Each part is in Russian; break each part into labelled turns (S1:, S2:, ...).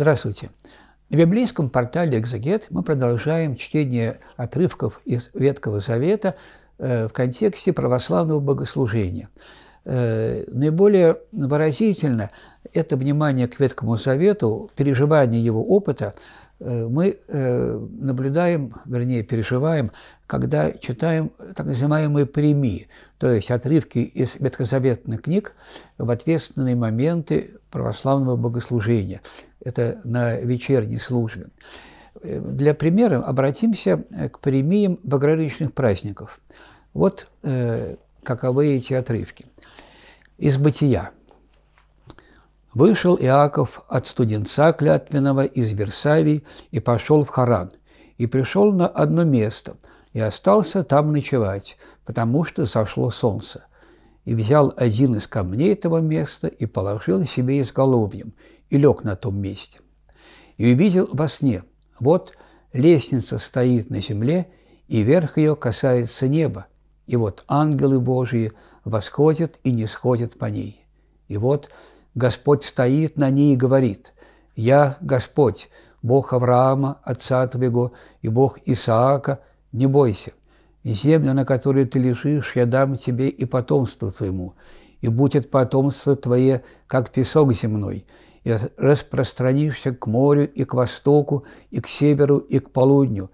S1: Здравствуйте! На библейском портале «Экзегет» мы продолжаем чтение отрывков из Ветхого Завета э, в контексте православного богослужения. Э, наиболее выразительно это внимание к Ветхому Завету, переживание его опыта э, мы наблюдаем, вернее, переживаем, когда читаем так называемые преми, то есть отрывки из ветхозаветных книг в ответственные моменты православного богослужения это на вечерней службе. Для примера обратимся к премиям багроличных праздников. Вот э, каковы эти отрывки. Из «Бытия». «Вышел Иаков от студенца клятвенного из Версавии и пошел в Харан, и пришел на одно место, и остался там ночевать, потому что зашло солнце. И взял один из камней этого места и положил себе изголовьем, и лег на том месте. И увидел во сне, вот лестница стоит на земле, и верх ее касается неба, и вот ангелы Божии восходят и не сходят по ней. И вот Господь стоит на ней и говорит, «Я Господь, Бог Авраама, отца твоего, и Бог Исаака, не бойся, и землю, на которой ты лежишь, я дам тебе и потомству твоему, и будет потомство твое, как песок земной, и распространившихся к морю и к востоку, и к северу, и к полудню,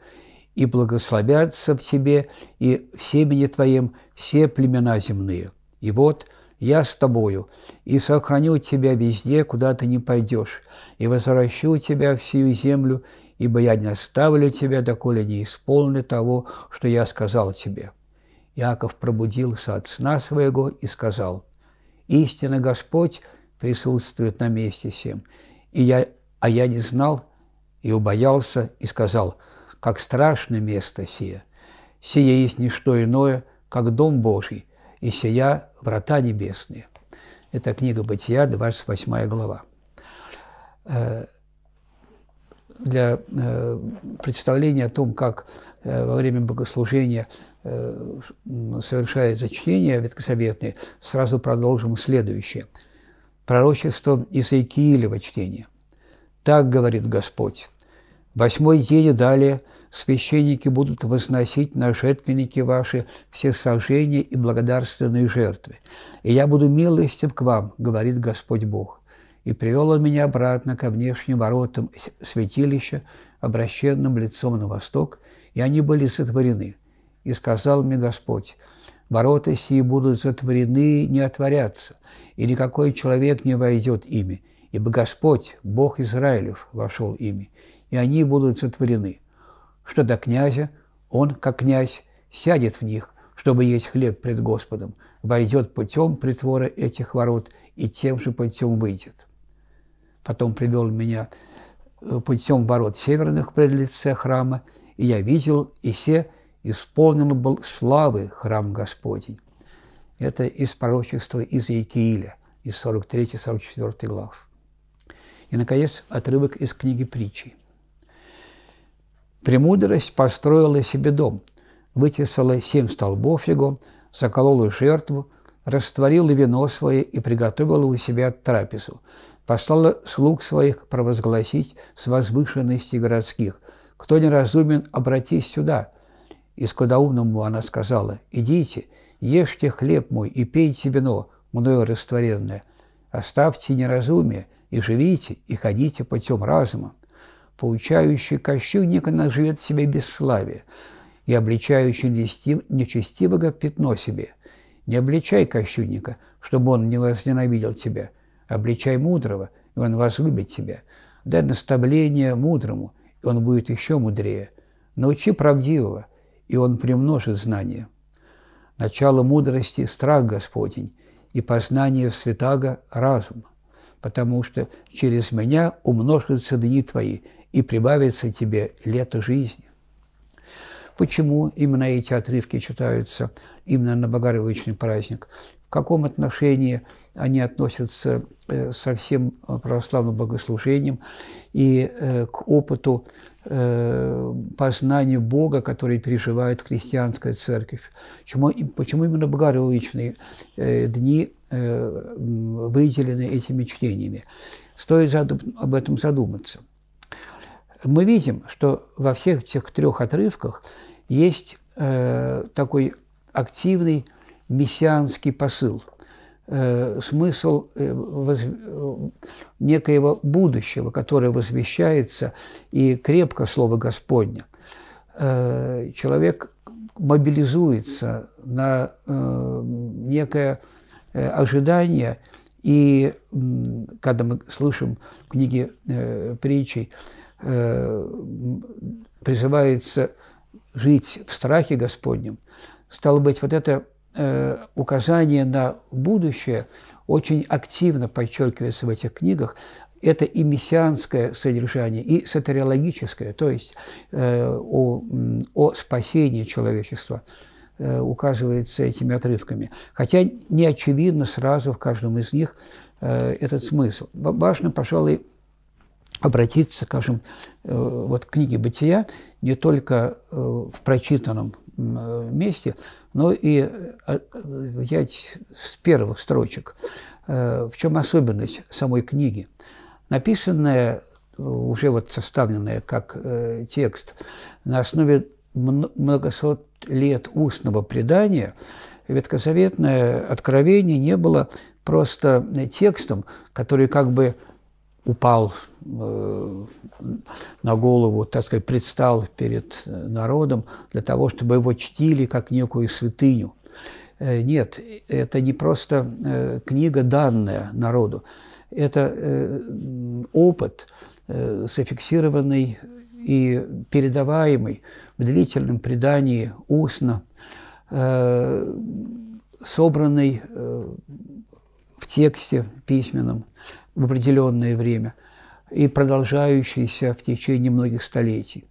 S1: и благословятся в тебе и в семени твоем все племена земные. И вот я с тобою, и сохраню тебя везде, куда ты не пойдешь, и возвращу тебя в сию землю, ибо я не оставлю тебя, доколе не исполню того, что я сказал тебе». Иаков пробудился от сна своего и сказал, «Истинно Господь – присутствует на месте всем. И я, а я не знал и убоялся, и сказал, как страшно место сие. Сие есть не что иное, как Дом Божий, и сия врата небесные. Это книга Бытия, 28 глава. Э, для э, представления о том, как э, во время богослужения совершается чтение ветхозаветное, сразу продолжим следующее – пророчество Исаикиилева чтения. «Так говорит Господь, восьмой день далее священники будут возносить на жертвенники ваши все сожжения и благодарственные жертвы, и я буду милостив к вам, говорит Господь Бог». И привел он меня обратно ко внешним воротам святилища, обращенным лицом на восток, и они были сотворены. И сказал мне Господь – Ворота сии будут затворены, не отворятся, и никакой человек не войдет ими, ибо Господь, Бог Израилев, вошел ими, и они будут затворены. Что до князя, он, как князь, сядет в них, чтобы есть хлеб пред Господом, войдет путем притвора этих ворот и тем же путем выйдет. Потом привел меня э, путем ворот северных пред лице храма, и я видел, и все исполнен был славы храм Господень. Это из пророчества из Иекииля, из 43-44 глав. И, наконец, отрывок из книги притчи. «Премудрость построила себе дом, вытесала семь столбов его, заколола жертву, растворила вино свое и приготовила у себя трапезу, послала слуг своих провозгласить с возвышенности городских, «Кто неразумен, обратись сюда, и скудоумному она сказала, «Идите, ешьте хлеб мой и пейте вино, мною растворенное. Оставьте неразумие, и живите, и ходите путем разума. Поучающий кощунника наживет себе бесславие, и обличающий листим нечестивого пятно себе. Не обличай кощунника, чтобы он не возненавидел тебя. Обличай мудрого, и он возлюбит тебя. Дай наставление мудрому, и он будет еще мудрее. Научи правдивого, и он примножит знание. Начало мудрости – страх Господень, и познание святаго – разум, потому что через меня умножатся дни твои, и прибавится тебе лето жизни. Почему именно эти отрывки читаются именно на Богородичный праздник? в каком отношении они относятся э, со всем э, православным богослужением и э, к опыту познания Бога, который переживает христианская церковь. Почему, почему именно богородичные дни выделены этими чтениями? Стоит об этом задуматься. Мы видим, что во всех этих трех отрывках есть такой активный мессианский посыл, э, смысл э, воз... Э, некоего будущего, которое возвещается, и крепко Слово Господне. Человек мобилизуется на некое ожидание, и когда мы слышим книги книге притчей, призывается жить в страхе Господнем, стало быть, вот это Э, указание на будущее очень активно подчеркивается в этих книгах. Это и мессианское содержание, и сатериологическое, то есть э, о, о спасении человечества э, указывается этими отрывками. Хотя не очевидно сразу в каждом из них э, этот смысл. Важно, пожалуй, обратиться, скажем, э, вот к книге «Бытия» не только э, в прочитанном месте, ну и э, взять с первых строчек, э, в чем особенность самой книги. Написанная, уже вот составленная как э, текст, на основе многосот лет устного предания, ветхозаветное откровение не было просто текстом, который как бы упал э, на голову, так сказать, предстал перед э, народом для того, чтобы его чтили как некую святыню. Э, нет, это не просто книга, данная народу. Это опыт, зафиксированный и передаваемый в длительном предании устно, собранный в тексте письменном, в определенное время и продолжающийся в течение многих столетий.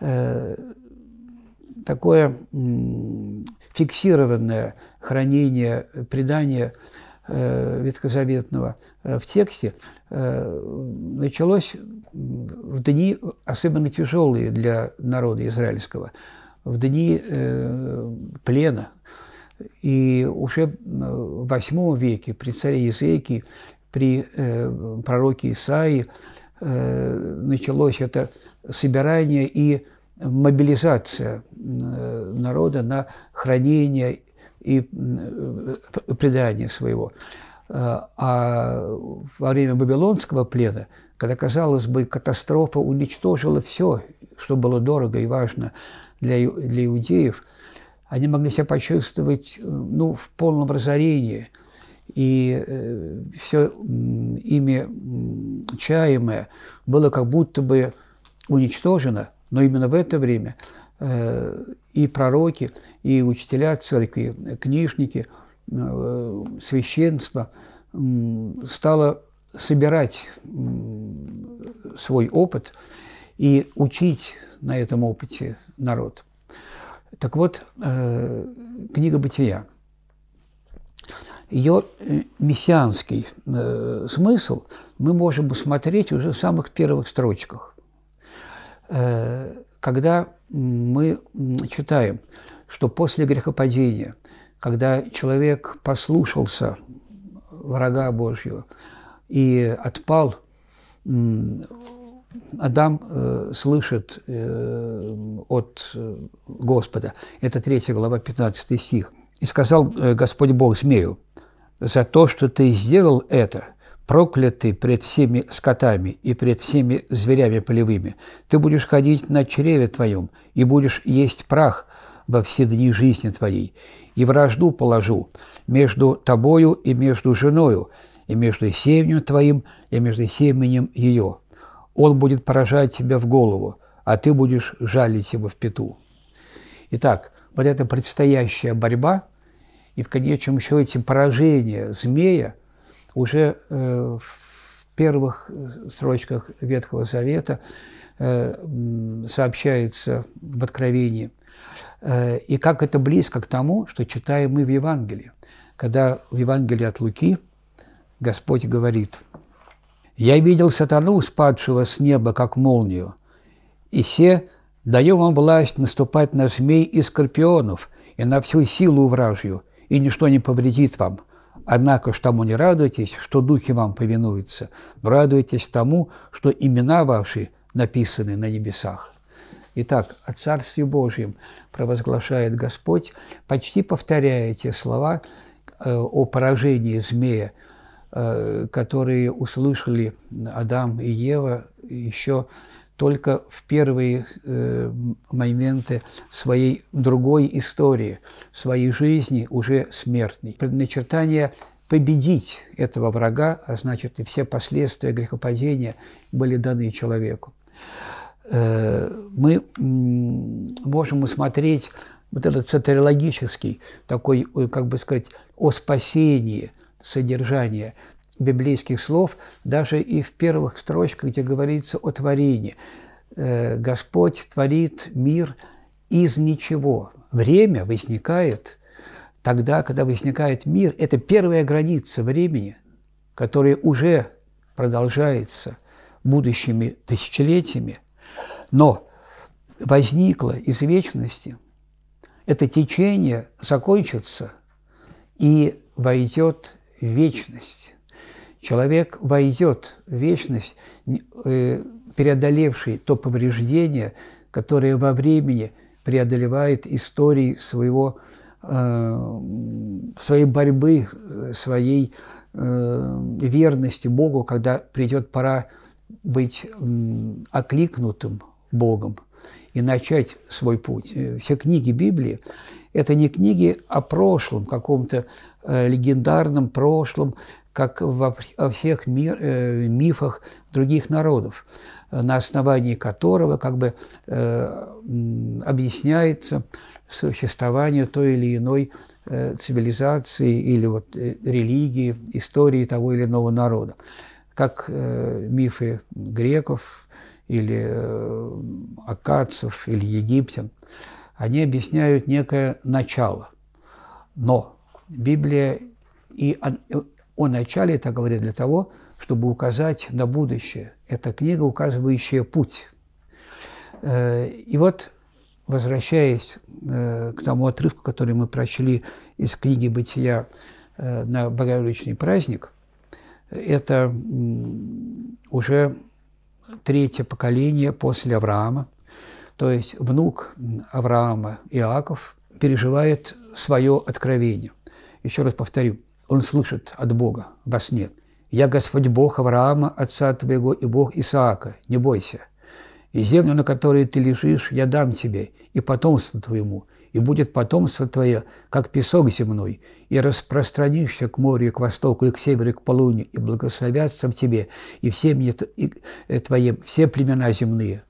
S1: Э, такое фиксированное хранение предания э, ветхозаветного э, в тексте началось в дни, особенно тяжелые для народа израильского, в дни плена. И уже в восьмом веке при царе Езекии при э, пророке Исаии э, началось это собирание и мобилизация э, народа на хранение и э, предание своего. Э, а во время Вавилонского плена, когда, казалось бы, катастрофа уничтожила все, что было дорого и важно для, для иудеев, они могли себя почувствовать ну, в полном разорении – и э, все ими чаемое было как будто бы уничтожено, но именно в это время э, и пророки, и учителя церкви, книжники, э, священство стало собирать свой опыт и учить на этом опыте народ. Так вот, книга «Бытия» ее э, мессианский э, смысл мы можем усмотреть уже в самых первых строчках. Э, когда мы читаем, что после грехопадения, когда человек послушался врага Божьего и отпал, Адам э, слышит э, от э, Господа. Это 3 глава, 15 стих. «И сказал э, Господь Бог змею, за то, что ты сделал это, проклятый пред всеми скотами и пред всеми зверями полевыми, ты будешь ходить на чреве твоем и будешь есть прах во все дни жизни твоей, и вражду положу между тобою и между женою, и между семенем твоим, и между семенем ее. Он будет поражать тебя в голову, а ты будешь жалить его в пету». Итак, вот эта предстоящая борьба – и в конечном счете поражение змея уже э, в первых э, строчках Ветхого Завета э, сообщается в Откровении. и как это близко к тому, что читаем мы в Евангелии. Когда в Евангелии от Луки Господь говорит, «Я видел сатану, спадшего с неба, как молнию, и все даю вам власть наступать на змей и скорпионов, и на всю силу вражью, и ничто не повредит вам. Однако ж тому не радуйтесь, что духи вам повинуются, но радуйтесь тому, что имена ваши написаны на небесах. Итак, о Царстве Божьем провозглашает Господь, почти повторяя те слова э, о поражении змея, э, которые услышали Адам и Ева еще только в первые э, моменты своей другой истории, своей жизни уже смертной. Предначертание победить этого врага, а значит и все последствия грехопадения были даны человеку. Э, мы можем усмотреть вот этот сатирологический, такой, э, как бы сказать, о спасении, содержание библейских слов, даже и в первых строчках, где говорится о творении. Э, Господь творит мир из ничего. Время возникает тогда, когда возникает мир. Это первая граница времени, которая уже продолжается будущими тысячелетиями. Но возникло из вечности, это течение закончится и войдет в вечность. Человек войдет в вечность, э, преодолевший то повреждение, которое во времени преодолевает истории своего, э, своей борьбы, э, своей верности Богу, когда придет пора быть окликнутым Богом и начать свой путь. Все книги Библии – это не книги о прошлом, каком-то легендарном прошлом, как во всех мир, э, мифах других народов, на основании которого как бы э, объясняется существование той или иной э, цивилизации или вот э, религии, истории того или иного народа, как э, мифы греков или э, акадцев или египтян. Они объясняют некое начало, но Библия и о начале это говорит для того, чтобы указать на будущее. Это книга, указывающая путь. Э, и вот, возвращаясь э, к тому отрывку, который мы прочли из книги «Бытия э, на Богородичный праздник», это уже третье поколение после Авраама, то есть внук Авраама Иаков переживает свое откровение. Еще раз повторю – он слышит от Бога во сне. «Я Господь Бог Авраама, отца твоего, и Бог Исаака, не бойся. И землю, на которой ты лежишь, я дам тебе, и потомство твоему, и будет потомство твое, как песок земной, и распространишься к морю, и к востоку, и к северу, и к полуне, и благословятся в тебе, и в семье э, твоем все племена земные».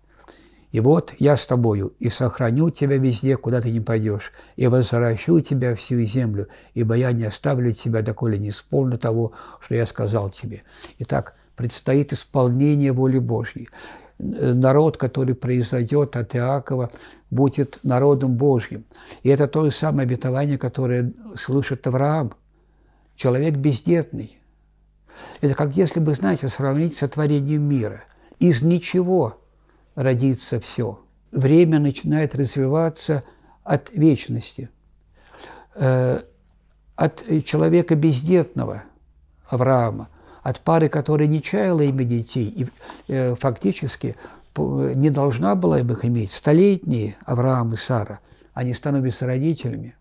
S1: И вот я с тобою, и сохраню тебя везде, куда ты не пойдешь, и возвращу тебя всю землю, ибо я не оставлю тебя, доколе не исполню того, что я сказал тебе». Итак, предстоит исполнение воли Божьей. Э, народ, который произойдет от Иакова, будет народом Божьим. И это то же самое обетование, которое слышит Авраам. Человек бездетный. Это как если бы, знаете, сравнить сотворение мира. Из ничего – родится все. Время начинает развиваться от вечности, э, от человека бездетного Авраама, от пары, которая не чаяла ими детей и э, фактически не должна была им их иметь. Столетние Авраам и Сара, они становятся родителями.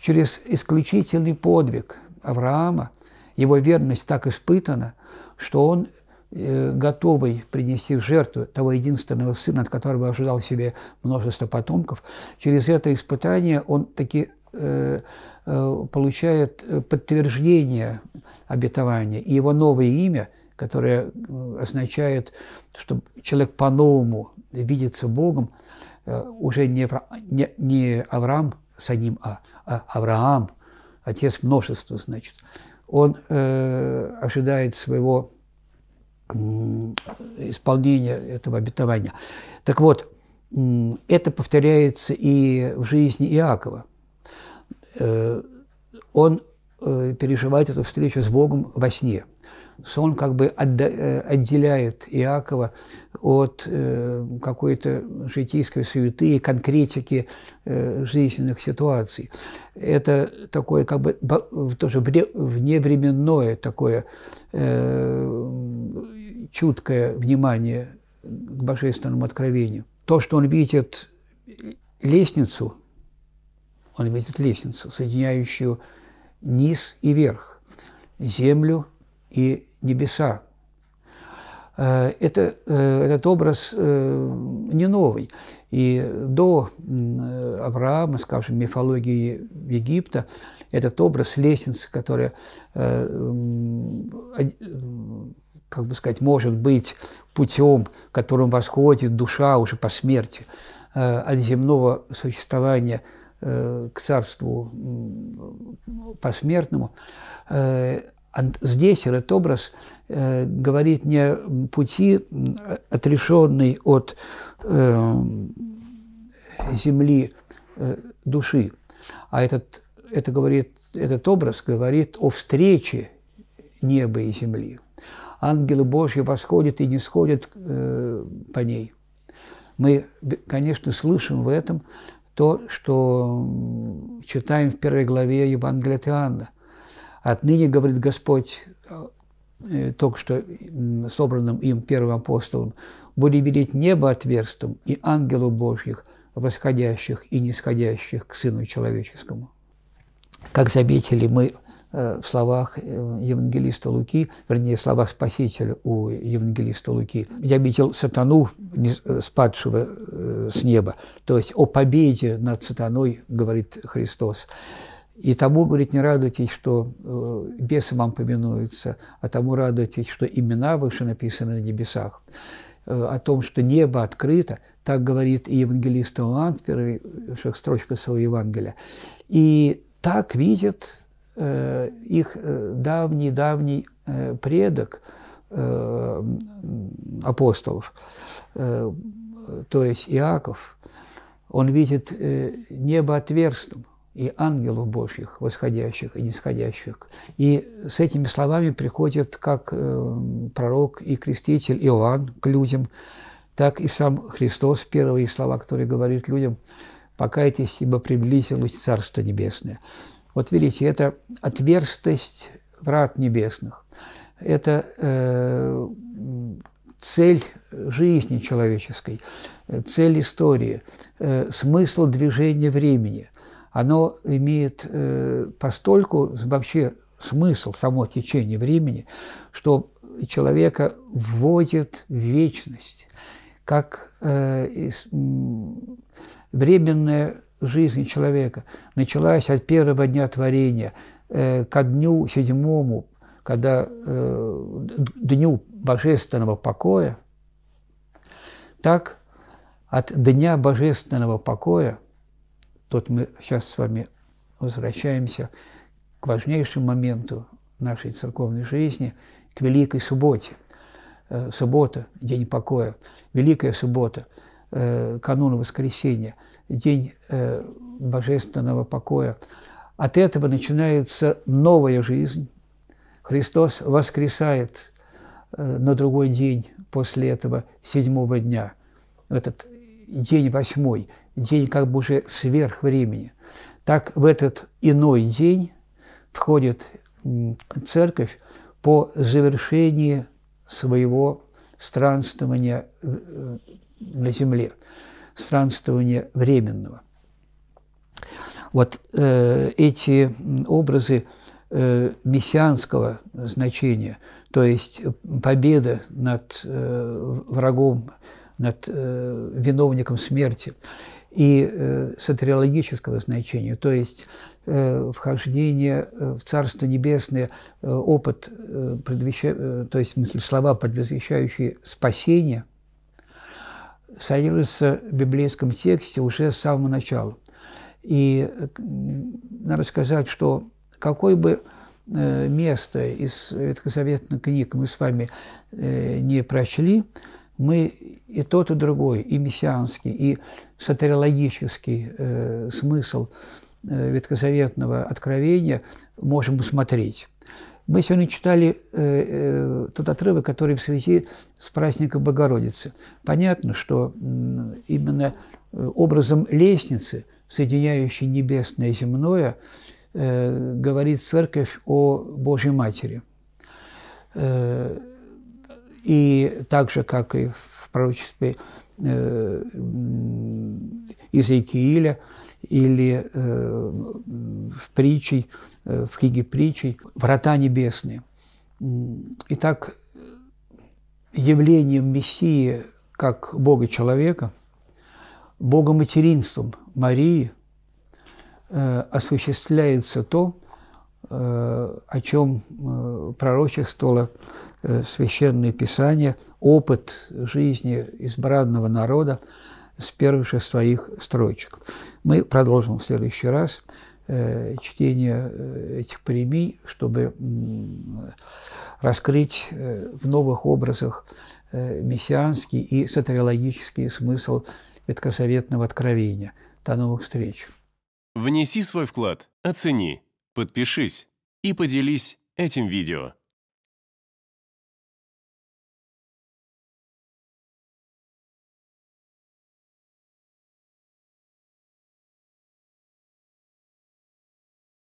S1: Через исключительный подвиг Авраама, его верность так испытана, что он Э, готовый принести в жертву того единственного сына, от которого ожидал себе множество потомков, через это испытание он таки э, э, получает подтверждение обетования. И его новое имя, которое означает, что человек по-новому видится Богом, уже не, Авраам с одним А, а Авраам, отец множества, значит. Он ожидает своего исполнения этого обетования. Так вот, это повторяется и в жизни Иакова. Э, он э, переживает эту встречу с Богом во сне. Сон как бы э, отделяет Иакова от какой-то житейской суеты и конкретики жизненных ситуаций. Это такое как бы тоже вневременное такое чуткое внимание к божественному откровению. То, что он видит лестницу, он видит лестницу, соединяющую низ и верх, землю и небеса. Э, это, э, этот образ э, не новый. И до Авраама, скажем, мифологии Египта, этот образ лестницы, которая как бы сказать, может быть путем, которым восходит душа уже по смерти э, от земного существования э, к царству посмертному. Э, здесь этот образ говорит не о пути, отрешенный от эм, земли души, а этот, это говорит, этот образ говорит о встрече неба и земли ангелы Божьи восходят и не сходят э, по ней. Мы, конечно, слышим в этом то, что читаем в первой главе Евангелия Иоанна. «Отныне, — говорит Господь, э, только что э, собранным им первым апостолом, будет видеть небо отверстым и ангелу Божьих, восходящих и нисходящих к Сыну Человеческому». Как заметили мы Э, в словах э, евангелиста Луки, вернее, в словах Спасителя у евангелиста Луки. «Я видел сатану, э, спадшего с неба». То есть о победе над сатаной говорит Христос. И тому, говорит, не радуйтесь, что бесы вам повинуются, а тому радуйтесь, что имена выше написаны на небесах. О том, что небо открыто, так говорит и евангелист Иоанн в первых строчках своего Евангелия. И так видит Э, их давний-давний э, э, предок апостолов, то есть Иаков, он видит небо отверстым и ангелов Божьих, восходящих и нисходящих. И с этими словами приходит как пророк и креститель Иоанн к людям, так и сам Христос, первые слова, которые говорит людям, «Покайтесь, ибо приблизилось Царство Небесное». Вот видите, это отверстость врат небесных. Это э, цель жизни человеческой, цель истории, э, смысл движения времени. Оно имеет э, постольку вообще смысл, само течение времени, что человека вводит в вечность, как э, временное жизни человека началась от первого дня творения э, ко дню седьмому, когда э, дню божественного покоя, так от дня божественного покоя, тут мы сейчас с вами возвращаемся к важнейшему моменту нашей церковной жизни, к Великой Субботе. Э, суббота – день покоя, Великая Суббота, э, канун воскресения – день э, божественного покоя. От этого начинается новая жизнь. Христос воскресает э, на другой день после этого седьмого дня. Этот день восьмой, день как бы уже сверх времени. Так в этот иной день входит церковь по завершении своего странствования э, э, на земле странствования временного. Вот э, эти образы э, мессианского значения, то есть победа над э, врагом, над э, виновником смерти, и э, сатериологического значения, то есть э, вхождение э, в Царство Небесное, э, опыт, э, предвеща... Э, то есть мысли, слова, предвещающие спасение, содержится в библейском тексте уже с самого начала. И надо сказать, что какое бы э, место из ветхозаветных книг мы с вами э, не прочли, мы и тот, и другой, и мессианский, и сатериологический э, смысл ветхозаветного откровения можем усмотреть. Мы сегодня читали э, э, тот отрывок, который в связи с праздником Богородицы. Понятно, что именно э, образом лестницы, соединяющей небесное и земное, э, говорит Церковь о Божьей Матери. Э, и так же, как и в пророчестве э, Иезекииля, э, или э, в притчей, э, в книге притчей «Врата небесные». Итак, явлением Мессии как Бога человека, Бога материнством Марии э, осуществляется то, э, о чем э, пророчествовало э, Священное Писание, опыт жизни избранного народа – с первых же своих строчек. Мы продолжим в следующий раз э, чтение э, этих премий, чтобы раскрыть э, в новых образах мессианский и сатириологический смысл ветхозаветного откровения. До новых встреч! Внеси свой вклад, оцени, подпишись и поделись этим видео.